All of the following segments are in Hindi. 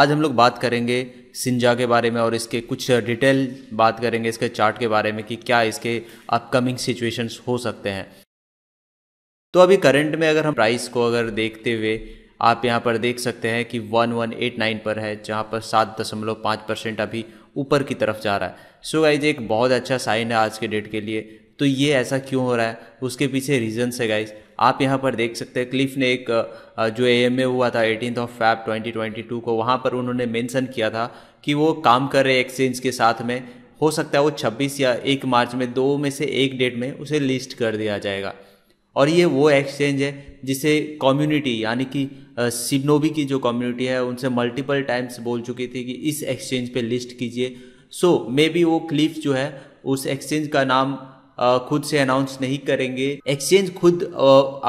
आज हम लोग बात करेंगे सिंजा के बारे में और इसके कुछ डिटेल बात करेंगे इसके चार्ट के बारे में कि क्या इसके अपकमिंग सिचुएशंस हो सकते हैं तो अभी करंट में अगर हम प्राइस को अगर देखते हुए आप यहाँ पर देख सकते हैं कि 1189 पर है जहाँ पर सात दशमलव पाँच परसेंट अभी ऊपर की तरफ जा रहा है सो so गाइज एक बहुत अच्छा साइन है आज के डेट के लिए तो ये ऐसा क्यों हो रहा है उसके पीछे रीजन्स है गाइस आप यहाँ पर देख सकते हैं क्लिफ ने एक जो ए हुआ था एटीन ऑफ फैब 2022 को वहाँ पर उन्होंने मेंशन किया था कि वो काम कर रहे एक्सचेंज के साथ में हो सकता है वो 26 या 1 मार्च में दो में से एक डेट में उसे लिस्ट कर दिया जाएगा और ये वो एक्सचेंज है जिसे कम्युनिटी यानी कि सिबनोबी की जो कम्युनिटी है उनसे मल्टीपल टाइम्स बोल चुकी थी कि इस एक्सचेंज पे लिस्ट कीजिए सो मे बी वो क्लिफ जो है उस एक्सचेंज का नाम खुद से अनाउंस नहीं करेंगे एक्सचेंज खुद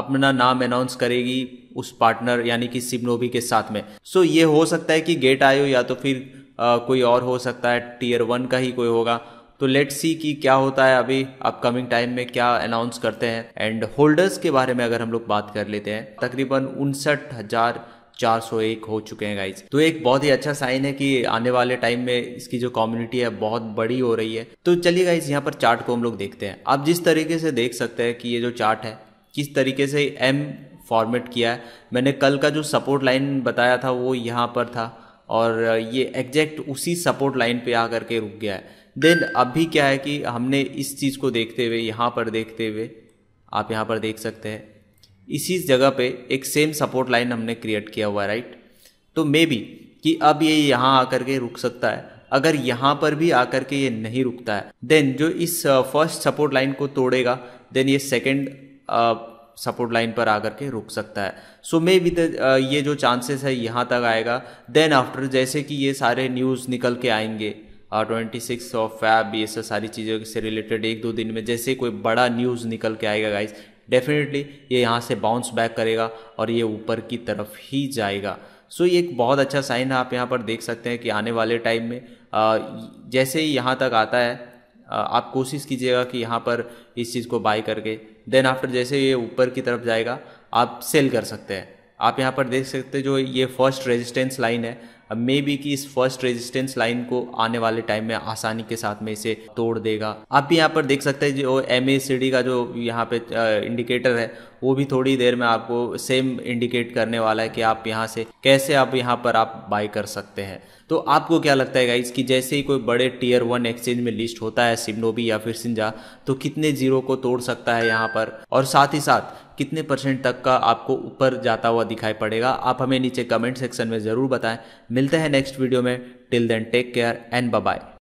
अपना नाम अनाउंस करेगी उस पार्टनर यानी कि सिबनोबी के साथ में सो so, ये हो सकता है कि गेट आयो या तो फिर आ, कोई और हो सकता है टीयर वन का ही कोई होगा तो लेट सी कि क्या होता है अभी अपकमिंग टाइम में क्या अनाउंस करते हैं एंड होल्डर्स के बारे में अगर हम लोग बात कर लेते हैं तकरीबन उनसठ हज़ार 401 हो चुके हैं गाइज तो एक बहुत ही अच्छा साइन है कि आने वाले टाइम में इसकी जो कम्युनिटी है बहुत बड़ी हो रही है तो चलिए गाइज यहाँ पर चार्ट को हम लोग देखते हैं आप जिस तरीके से देख सकते हैं कि ये जो चार्ट है किस तरीके से एम फॉर्मेट किया है मैंने कल का जो सपोर्ट लाइन बताया था वो यहाँ पर था और ये एग्जैक्ट उसी सपोर्ट लाइन पे आ करके रुक गया है देन अभी क्या है कि हमने इस चीज़ को देखते हुए यहाँ पर देखते हुए आप यहाँ पर देख सकते हैं इसी जगह पे एक सेम सपोर्ट लाइन हमने क्रिएट किया हुआ है राइट तो मे बी कि अब ये यहाँ आकर के रुक सकता है अगर यहाँ पर भी आकर के ये नहीं रुकता है देन जो इस फर्स्ट सपोर्ट लाइन को तोड़ेगा देन ये सेकेंड सपोर्ट लाइन पर आकर के रुक सकता है सो मे बी ये जो चांसेस है यहाँ तक आएगा देन आफ्टर जैसे कि ये सारे न्यूज़ निकल के आएंगे ट्वेंटी सिक्स ऑफ फैब ये सब सारी चीज़ों से रिलेटेड एक दो दिन में जैसे कोई बड़ा न्यूज़ निकल के आएगा गाइज डेफिनेटली ये यहाँ से बाउंस बैक करेगा और ये ऊपर की तरफ ही जाएगा सो ये एक बहुत अच्छा साइन है आप यहाँ पर देख सकते हैं कि आने वाले टाइम में जैसे ही यहाँ तक आता है आप कोशिश कीजिएगा कि यहाँ पर इस चीज़ को बाई करके देन आफ्टर जैसे ये ऊपर की तरफ जाएगा आप सेल कर सकते हैं आप यहाँ पर देख सकते हैं जो ये फर्स्ट रेजिस्टेंस लाइन है अब मे बी कि इस फर्स्ट रेजिस्टेंस लाइन को आने वाले टाइम में आसानी के साथ में इसे तोड़ देगा आप भी यहाँ पर देख सकते हैं जो एम का जो यहाँ पे इंडिकेटर है वो भी थोड़ी देर में आपको सेम इंडिकेट करने वाला है कि आप यहाँ से कैसे आप यहाँ पर आप बाय कर सकते हैं तो आपको क्या लगता है गाइज कि जैसे ही कोई बड़े टीयर वन एक्सचेंज में लिस्ट होता है सिमनोबी या फिर सिंजा तो कितने जीरो को तोड़ सकता है यहाँ पर और साथ ही साथ कितने परसेंट तक का आपको ऊपर जाता हुआ दिखाई पड़ेगा आप हमें नीचे कमेंट सेक्शन में ज़रूर बताएं मिलते हैं नेक्स्ट वीडियो में till then take care and bye